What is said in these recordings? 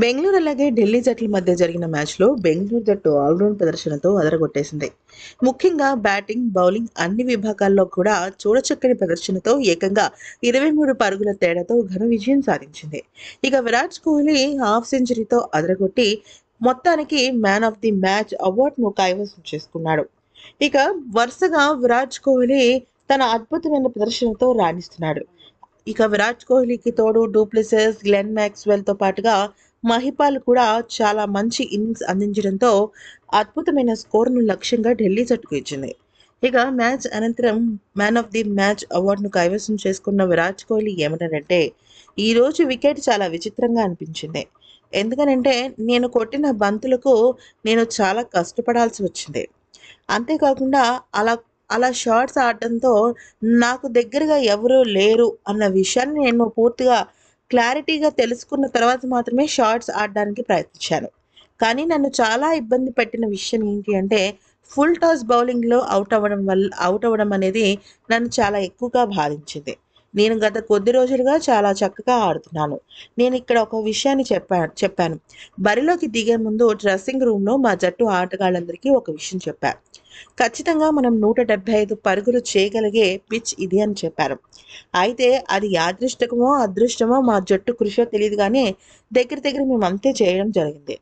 బెంగళూరు అలాగే ఢిల్లీ జట్ల మధ్య జరిగిన మ్యాచ్లో బెంగళూరు జట్టు ఆల్రౌండ్ ప్రదర్శనతో అదరగొట్టేసింది ముఖ్యంగా బ్యాటింగ్ బౌలింగ్ అన్ని విభాగాల్లో కూడా చూడచక్కని ప్రదర్శనతో ఏకంగా ఇరవై మూడు పరుగుల తేడాతో ఘన విజయం సాధించింది ఇక విరాట్ కోహ్లీ హాఫ్ సెంచరీతో అదరగొట్టి మొత్తానికి మ్యాన్ ఆఫ్ ది మ్యాచ్ అవార్డును కైవసం చేసుకున్నాడు ఇక వరుసగా విరాట్ కోహ్లీ తన అద్భుతమైన ప్రదర్శనతో రాణిస్తున్నాడు ఇక విరాట్ కోహ్లీకి తోడు డూప్లిసెస్ గ్లెన్ మ్యాక్స్వెల్తో పాటుగా మహిపాల్ కూడా చాలా మంచి ఇన్నింగ్స్ అందించడంతో అద్భుతమైన స్కోర్ను లక్ష్యంగా ఢిల్లీ జట్టుకు ఇచ్చింది ఇక మ్యాచ్ అనంతరం మ్యాన్ ఆఫ్ ది మ్యాచ్ అవార్డును కైవసం చేసుకున్న విరాట్ కోహ్లీ ఏమిటంటే ఈరోజు వికెట్ చాలా విచిత్రంగా అనిపించింది ఎందుకనంటే నేను కొట్టిన బంతులకు నేను చాలా కష్టపడాల్సి వచ్చింది అంతేకాకుండా అలా అలా షార్ట్స్ ఆడటంతో నాకు దగ్గరగా ఎవరూ లేరు అన్న విషయాన్ని నేను పూర్తిగా క్లారిటీగా తెలుసుకున్న తర్వాత మాత్రమే షార్ట్స్ ఆడడానికి ప్రయత్నించాను కానీ నన్ను చాలా ఇబ్బంది పెట్టిన విషయం ఏంటి అంటే ఫుల్ టాస్ బౌలింగ్లో అవుట్ అవ్వడం వల్ల అవుట్ అవ్వడం అనేది నన్ను చాలా ఎక్కువగా బాధించింది నేను గత కొద్ది రోజులుగా చాలా చక్కగా ఆడుతున్నాను నేను ఇక్కడ ఒక విషయాన్ని చెప్పాను చెప్పాను బరిలోకి దిగే ముందు డ్రెస్సింగ్ రూమ్లో మా జట్టు ఆటగాళ్ళందరికీ ఒక విషయం చెప్పారు ఖచ్చితంగా మనం నూట డెబ్బై ఐదు పరుగులు చేయగలిగే పిచ్ ఇది అని చెప్పారు అయితే అది యాదృష్టకమో అదృష్టమో మా జట్టు కృషో తెలియదు కానీ దగ్గర దగ్గర మేము అంతే చేయడం జరిగింది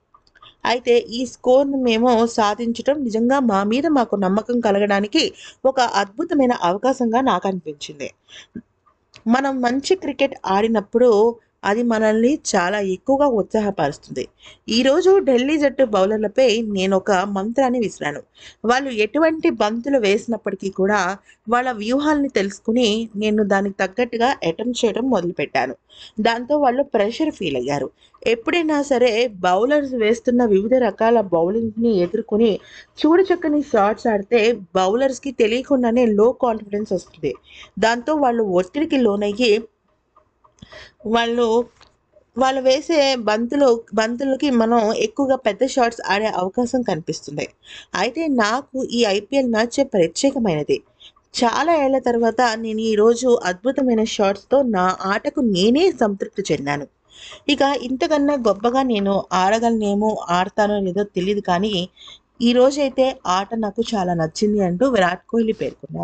అయితే ఈ స్కోర్ను మేము సాధించడం నిజంగా మా మీద మాకు నమ్మకం కలగడానికి ఒక అద్భుతమైన అవకాశంగా నాకు అనిపించింది మనం మంచి క్రికెట్ ఆడినప్పుడు అది మనల్ని చాలా ఎక్కువగా ఉత్సాహపరుస్తుంది ఈరోజు ఢిల్లీ జట్టు బౌలర్లపై నేను ఒక మంత్రాన్ని విసిరాను వాళ్ళు ఎటువంటి బంతులు వేసినప్పటికీ కూడా వాళ్ళ వ్యూహాలని తెలుసుకుని నేను దానికి తగ్గట్టుగా అటెంప్ట్ చేయడం మొదలుపెట్టాను దాంతో వాళ్ళు ప్రెషర్ ఫీల్ అయ్యారు ఎప్పుడైనా సరే బౌలర్స్ వేస్తున్న వివిధ రకాల బౌలింగ్ని ఎదుర్కొని చూడచక్కని షార్ట్స్ ఆడితే బౌలర్స్కి తెలియకుండానే లో కాన్ఫిడెన్స్ వస్తుంది దాంతో వాళ్ళు ఒత్తిడికి లోనయ్యి వాళ్ళు వాళ్ళు వేసే బంతులు బంతులకి మనం ఎక్కువగా పెద్ద షాట్స్ ఆడే అవకాశం కనిపిస్తుంది అయితే నాకు ఈ ఐపీఎల్ మ్యాచ్ ప్రత్యేకమైనది చాలా ఏళ్ల తర్వాత నేను ఈరోజు అద్భుతమైన షాట్స్తో నా ఆటకు నేనే సంతృప్తి చెందాను ఇక ఇంతకన్నా గొప్పగా నేను ఆడగలనేమో ఆడతానో లేదో తెలియదు కానీ ఈరోజైతే ఆట నాకు చాలా నచ్చింది అంటూ విరాట్ కోహ్లీ పేర్కొన్నారు